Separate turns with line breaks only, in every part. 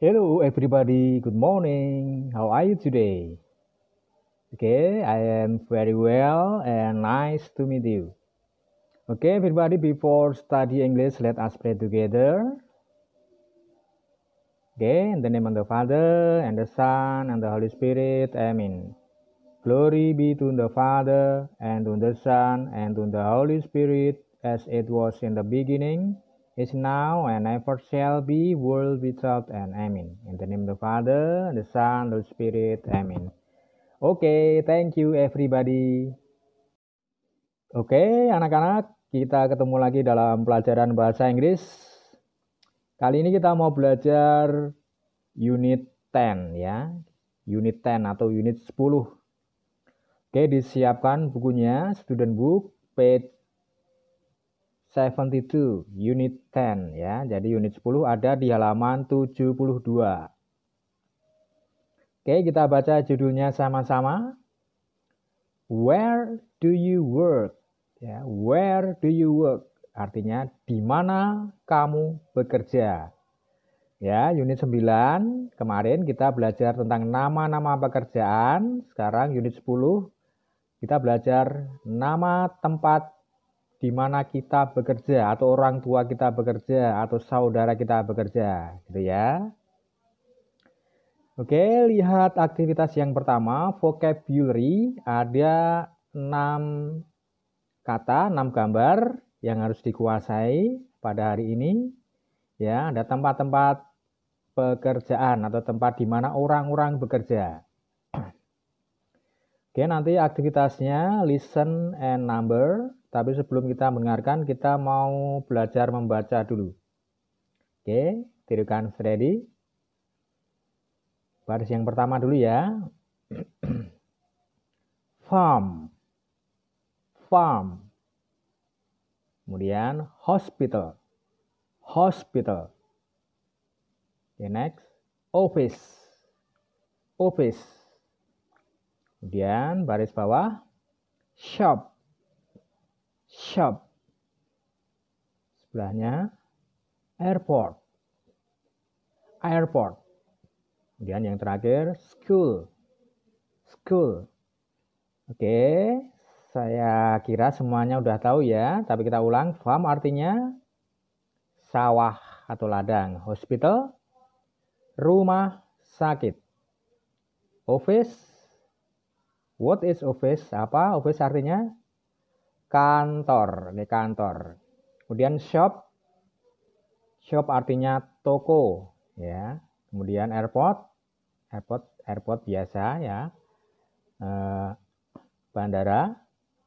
Hello, everybody. Good morning. How are you today?
Okay, I am very well and nice to meet you. Okay, everybody, before study English, let us pray together. Okay, in the name of the Father, and the Son, and the Holy Spirit. Amen. Glory be to the Father, and to the Son, and to the Holy Spirit, as it was in the beginning is now and ever shall be, world without an Amen. In the name of the Father, the Son, the Spirit. Amen. Oke, okay, thank you everybody. Oke, okay, anak-anak, kita ketemu lagi dalam pelajaran bahasa Inggris. Kali ini kita mau belajar unit 10 ya. Unit 10 atau unit 10. Oke, disiapkan bukunya, student book, page 72 unit 10 ya. Jadi unit 10 ada di halaman 72. Oke, kita baca judulnya sama-sama. Where do you work? Ya, where do you work? Artinya di mana kamu bekerja? Ya, unit 9 kemarin kita belajar tentang nama-nama pekerjaan, sekarang unit 10 kita belajar nama tempat di mana kita bekerja atau orang tua kita bekerja atau saudara kita bekerja gitu ya. Oke, lihat aktivitas yang pertama, vocabulary ada 6 kata, 6 gambar yang harus dikuasai pada hari ini. Ya, ada tempat-tempat pekerjaan atau tempat di mana orang-orang bekerja. Oke, nanti aktivitasnya listen and number tapi sebelum kita mendengarkan, kita mau belajar membaca dulu. Oke, tirukan Freddy. Baris yang pertama dulu ya. Farm. Farm. Kemudian hospital. Hospital. Oke, next. Office. Office. Kemudian baris bawah. Shop shop. Sebelahnya airport. Airport. Kemudian yang terakhir school. School. Oke, saya kira semuanya sudah tahu ya, tapi kita ulang. Farm artinya sawah atau ladang. Hospital, rumah sakit. Office, what is office? Apa? Office artinya kantor, ini kantor. Kemudian shop, shop artinya toko, ya. Kemudian airport, airport, airport biasa, ya. E, bandara,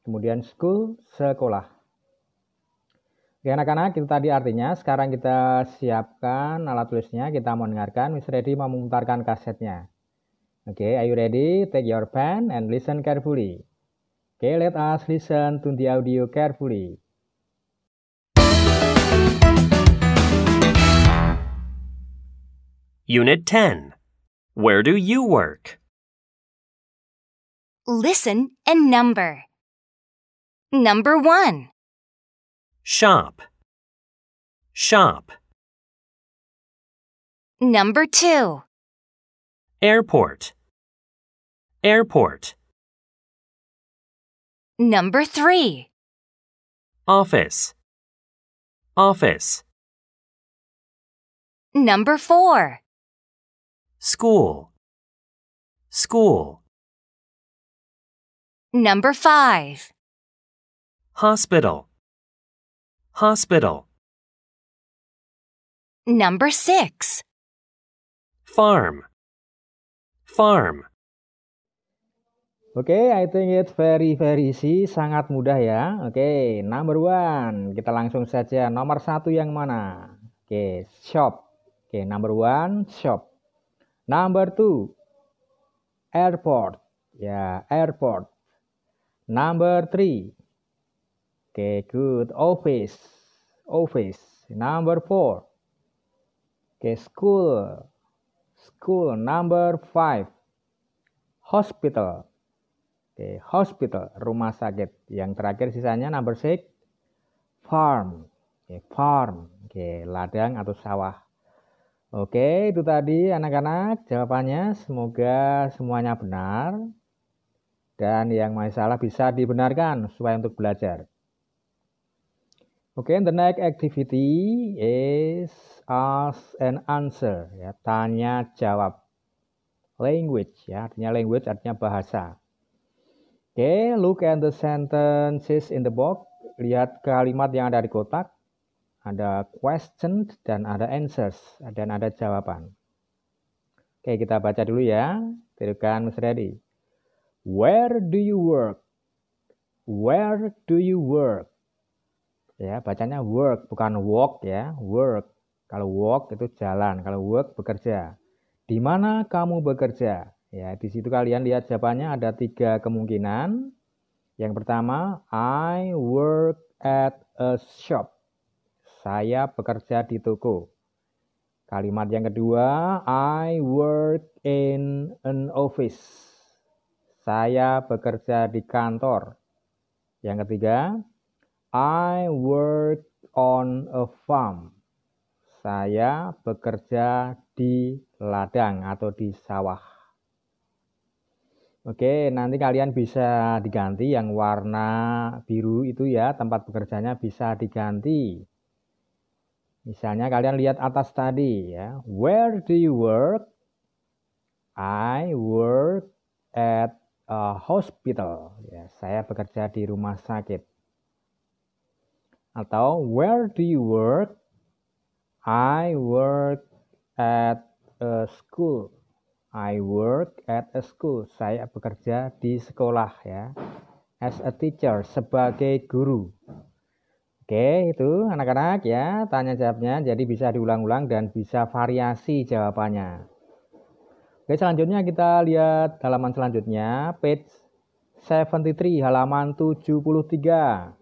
kemudian school, sekolah. Oke anak-anak itu tadi artinya sekarang kita siapkan alat tulisnya, kita mau dengarkan, Miss Ready memutarkan kasetnya. Oke, okay, are you ready? Take your pen and listen carefully. Okay, let us listen to the audio carefully.
Unit 10. Where do you work? Listen and number. Number 1. Shop. Shop. Number 2. Airport. Airport. Number three. Office. Office. Number four. School. School. Number five. Hospital. Hospital. Number six. Farm. Farm.
Oke, okay, I think it very very easy, sangat mudah ya. Oke, okay, number one, kita langsung saja nomor satu yang mana? Oke, okay, shop. Oke, okay, number one, shop. Number two, airport. Ya, yeah, airport. Number three, oke, okay, good, office, office. Number four, oke, okay, school, school. Number five, hospital. Oke, hospital, rumah sakit. Yang terakhir sisanya number six, farm. Okay, farm. Oke, ladang atau sawah. Oke, itu tadi anak-anak jawabannya. Semoga semuanya benar. Dan yang masih salah bisa dibenarkan supaya untuk belajar. Oke, the next activity is ask and answer. Ya, tanya jawab. Language, ya, artinya language artinya bahasa okay, look at the sentences in the box. Lihat kalimat yang ada di kotak. Ada question dan ada answers dan ada jawaban. Oke, okay, kita baca dulu ya. Tirukan Mas Reddy. Where do you work? Where do you work? Ya, bacanya work bukan walk ya, work. Kalau walk itu jalan, kalau work bekerja. Di mana kamu bekerja? Ya, di situ kalian lihat jawabannya ada tiga kemungkinan. Yang pertama, I work at a shop. Saya bekerja di toko. Kalimat yang kedua, I work in an office. Saya bekerja di kantor. Yang ketiga, I work on a farm. Saya bekerja di ladang atau di sawah. Oke, nanti kalian bisa diganti yang warna biru itu ya, tempat bekerjanya bisa diganti. Misalnya kalian lihat atas tadi ya. Where do you work? I work at a hospital. Ya, saya bekerja di rumah sakit. Atau where do you work? I work at a school. I work at a school. Saya bekerja di sekolah ya. As a teacher, sebagai guru. Oke, itu anak-anak ya, tanya jawabnya. Jadi bisa diulang-ulang dan bisa variasi jawabannya. Oke, selanjutnya kita lihat halaman selanjutnya, page 73 halaman 73.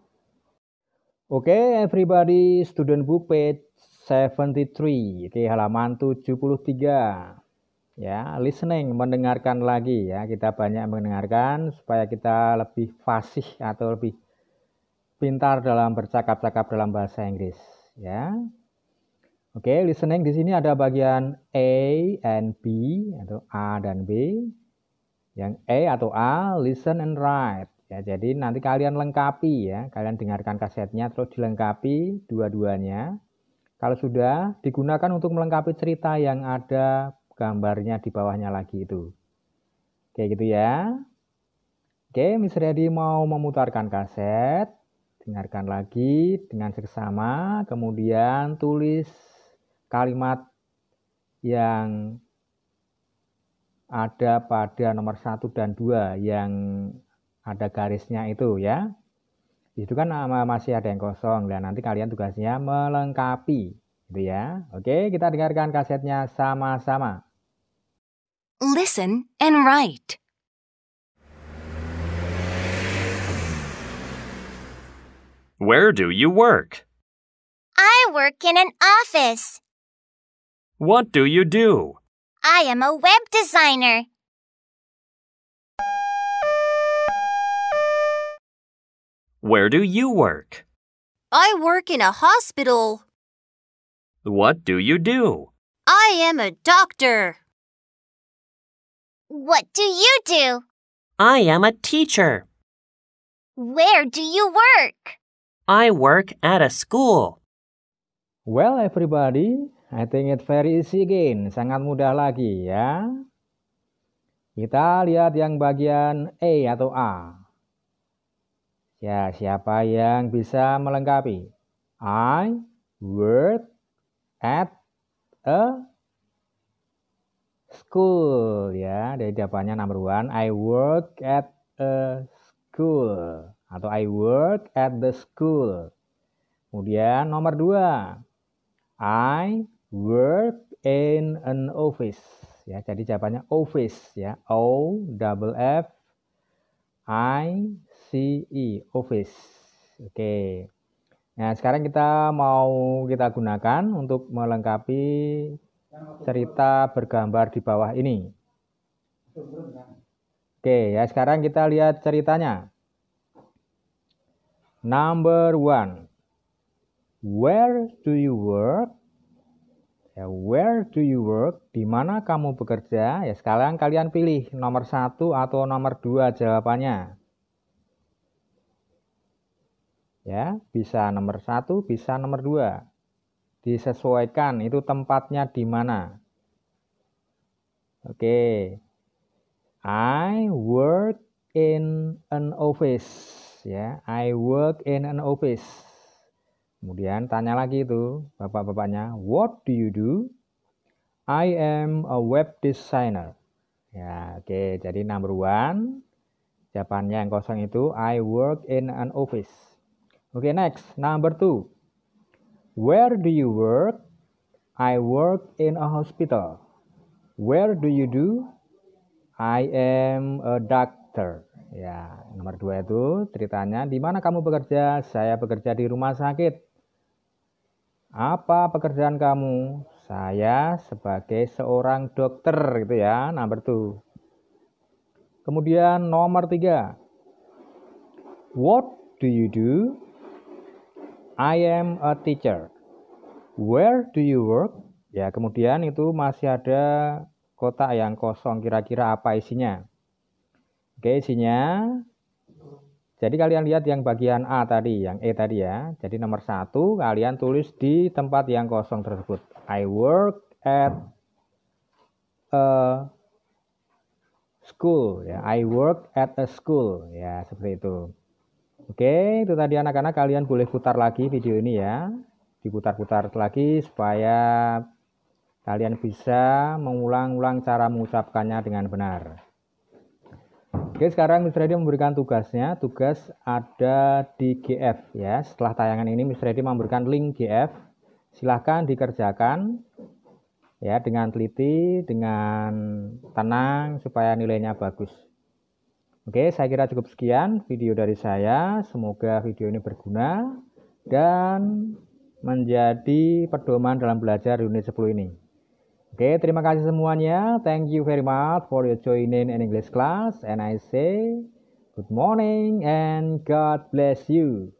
Oke, everybody student book page 73. Oke, halaman 73 ya listening mendengarkan lagi ya kita banyak mendengarkan supaya kita lebih fasih atau lebih pintar dalam bercakap-cakap dalam bahasa Inggris ya oke okay, listening di sini ada bagian A and B atau A dan B yang A atau A listen and write ya jadi nanti kalian lengkapi ya kalian dengarkan kasetnya terus dilengkapi dua-duanya kalau sudah digunakan untuk melengkapi cerita yang ada gambarnya di bawahnya lagi itu. Oke gitu ya. Oke, Miss Ready mau memutarkan kaset. Dengarkan lagi dengan seksama, kemudian tulis kalimat yang ada pada nomor 1 dan 2 yang ada garisnya itu ya. Itu kan masih ada yang kosong. Dan nanti kalian tugasnya melengkapi gitu ya. Oke, kita dengarkan kasetnya
sama-sama. listen, and write. Where do you work? I work in an office. What do you do? I am a web designer. Where do you work? I work in a hospital. What do you do? I am a doctor. What do you do? I am a teacher. Where do you work? I work at a
school. Well, everybody, I think it's very easy again. Sangat mudah lagi ya. Kita lihat yang bagian A atau A. Ya, siapa yang bisa melengkapi? I work at a school ya. Dari jawabannya number one, I work at a school atau I work at the school. Kemudian nomor dua, I work in an office. Ya, jadi jawabannya office ya. O double F I C E office. Oke. Okay. Nah, sekarang kita mau kita gunakan untuk melengkapi cerita bergambar di bawah ini. Oke, ya sekarang kita lihat ceritanya. Number one, where do you work? Ya, where do you work? Di mana kamu bekerja? Ya, sekarang kalian pilih nomor satu atau nomor dua jawabannya. Ya, bisa nomor satu, bisa nomor dua disesuaikan itu tempatnya di mana. Oke. Okay. I work in an office ya. I work in an office. Kemudian tanya lagi itu bapak-bapaknya, what do you do? I am a web designer. Ya, oke. Okay. Jadi number one, jawabannya yang kosong itu I work in an office. Oke, okay, next number two. Where do you work? I work in a hospital. Where do you do? I am a doctor. Ya, nomor dua itu ceritanya di mana kamu bekerja? Saya bekerja di rumah sakit. Apa pekerjaan kamu? Saya sebagai seorang dokter gitu ya, nomor itu. Kemudian nomor tiga. What do you do? I am a teacher. Where do you work? Ya, kemudian itu masih ada kotak yang kosong. Kira-kira apa isinya? Oke, isinya. Jadi kalian lihat yang bagian A tadi, yang E tadi ya. Jadi nomor satu kalian tulis di tempat yang kosong tersebut. I work at a school. Ya, I work at a school. Ya, seperti itu. Oke, itu tadi anak-anak kalian boleh putar lagi video ini ya. Diputar-putar lagi supaya kalian bisa mengulang-ulang cara mengucapkannya dengan benar. Oke, sekarang Mr. Reddy memberikan tugasnya. Tugas ada di GF ya. Setelah tayangan ini Mr. Reddy memberikan link GF. Silahkan dikerjakan ya dengan teliti, dengan tenang supaya nilainya bagus. Oke, saya kira cukup sekian video dari saya. Semoga video ini berguna dan menjadi pedoman dalam belajar unit 10 ini. Oke, terima kasih semuanya. Thank you very much for your joining in English class and I say good morning and God bless you.